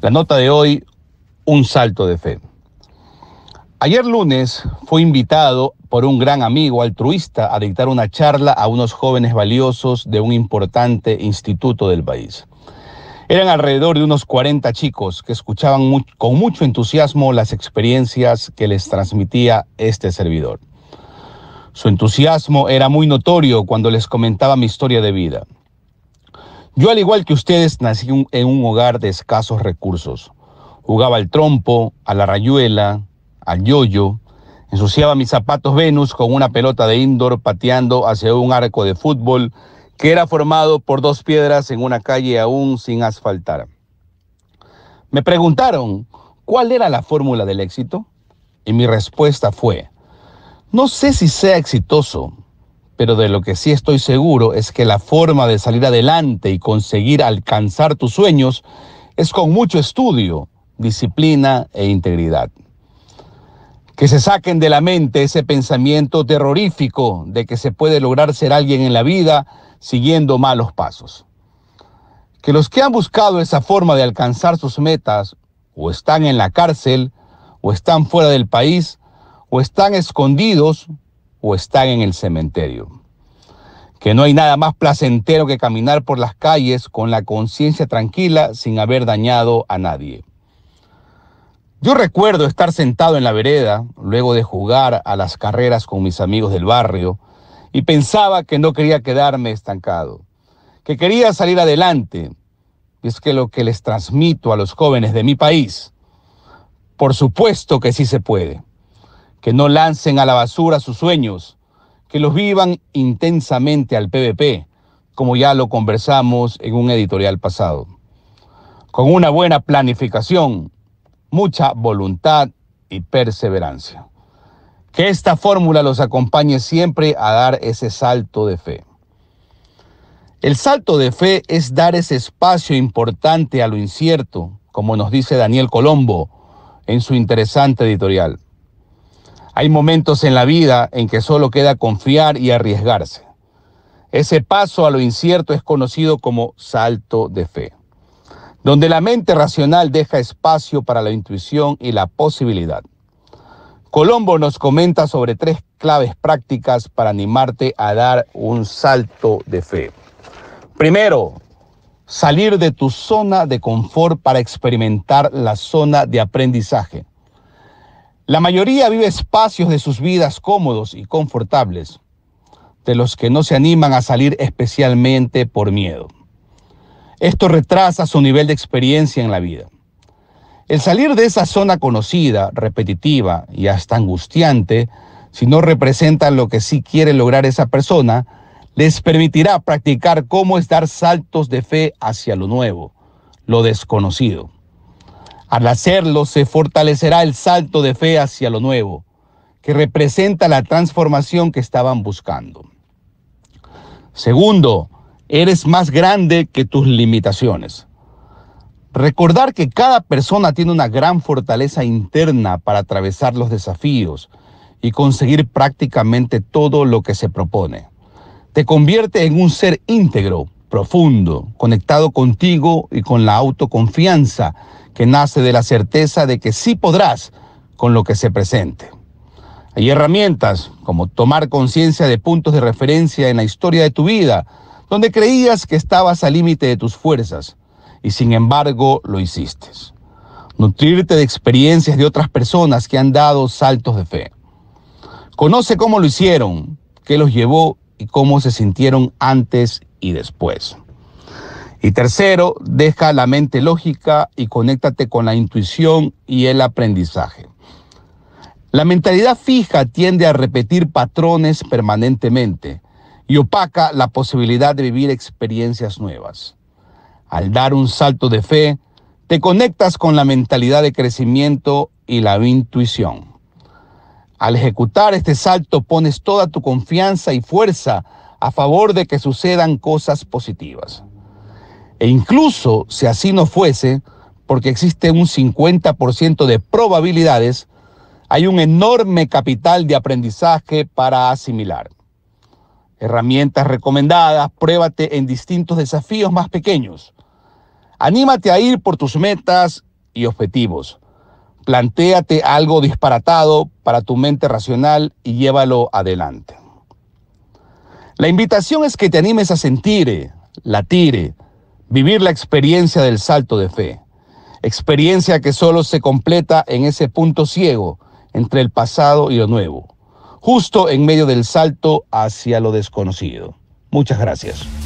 La nota de hoy, un salto de fe. Ayer lunes fui invitado por un gran amigo altruista a dictar una charla a unos jóvenes valiosos de un importante instituto del país. Eran alrededor de unos 40 chicos que escuchaban con mucho entusiasmo las experiencias que les transmitía este servidor. Su entusiasmo era muy notorio cuando les comentaba mi historia de vida. Yo, al igual que ustedes, nací en un hogar de escasos recursos. Jugaba al trompo, a la rayuela, al yoyo, ensuciaba mis zapatos Venus con una pelota de indoor pateando hacia un arco de fútbol que era formado por dos piedras en una calle aún sin asfaltar. Me preguntaron, ¿cuál era la fórmula del éxito? Y mi respuesta fue, no sé si sea exitoso, pero de lo que sí estoy seguro es que la forma de salir adelante y conseguir alcanzar tus sueños es con mucho estudio, disciplina e integridad. Que se saquen de la mente ese pensamiento terrorífico de que se puede lograr ser alguien en la vida siguiendo malos pasos. Que los que han buscado esa forma de alcanzar sus metas o están en la cárcel o están fuera del país o están escondidos están en el cementerio. Que no hay nada más placentero que caminar por las calles con la conciencia tranquila sin haber dañado a nadie. Yo recuerdo estar sentado en la vereda luego de jugar a las carreras con mis amigos del barrio y pensaba que no quería quedarme estancado, que quería salir adelante. Y es que lo que les transmito a los jóvenes de mi país, por supuesto que sí se puede que no lancen a la basura sus sueños, que los vivan intensamente al PVP, como ya lo conversamos en un editorial pasado. Con una buena planificación, mucha voluntad y perseverancia. Que esta fórmula los acompañe siempre a dar ese salto de fe. El salto de fe es dar ese espacio importante a lo incierto, como nos dice Daniel Colombo en su interesante editorial. Hay momentos en la vida en que solo queda confiar y arriesgarse. Ese paso a lo incierto es conocido como salto de fe, donde la mente racional deja espacio para la intuición y la posibilidad. Colombo nos comenta sobre tres claves prácticas para animarte a dar un salto de fe. Primero, salir de tu zona de confort para experimentar la zona de aprendizaje. La mayoría vive espacios de sus vidas cómodos y confortables, de los que no se animan a salir especialmente por miedo. Esto retrasa su nivel de experiencia en la vida. El salir de esa zona conocida, repetitiva y hasta angustiante, si no representa lo que sí quiere lograr esa persona, les permitirá practicar cómo es dar saltos de fe hacia lo nuevo, lo desconocido. Al hacerlo se fortalecerá el salto de fe hacia lo nuevo, que representa la transformación que estaban buscando. Segundo, eres más grande que tus limitaciones. Recordar que cada persona tiene una gran fortaleza interna para atravesar los desafíos y conseguir prácticamente todo lo que se propone. Te convierte en un ser íntegro, profundo, conectado contigo y con la autoconfianza que nace de la certeza de que sí podrás con lo que se presente. Hay herramientas como tomar conciencia de puntos de referencia en la historia de tu vida, donde creías que estabas al límite de tus fuerzas y sin embargo lo hiciste. Nutrirte de experiencias de otras personas que han dado saltos de fe. Conoce cómo lo hicieron, qué los llevó y cómo se sintieron antes y después. Y tercero, deja la mente lógica y conéctate con la intuición y el aprendizaje. La mentalidad fija tiende a repetir patrones permanentemente y opaca la posibilidad de vivir experiencias nuevas. Al dar un salto de fe, te conectas con la mentalidad de crecimiento y la intuición. Al ejecutar este salto pones toda tu confianza y fuerza a favor de que sucedan cosas positivas. E incluso si así no fuese, porque existe un 50% de probabilidades, hay un enorme capital de aprendizaje para asimilar. Herramientas recomendadas, pruébate en distintos desafíos más pequeños. Anímate a ir por tus metas y objetivos. Plantéate algo disparatado para tu mente racional y llévalo adelante. La invitación es que te animes a sentir, eh, latir, eh, vivir la experiencia del salto de fe. Experiencia que solo se completa en ese punto ciego entre el pasado y lo nuevo, justo en medio del salto hacia lo desconocido. Muchas gracias.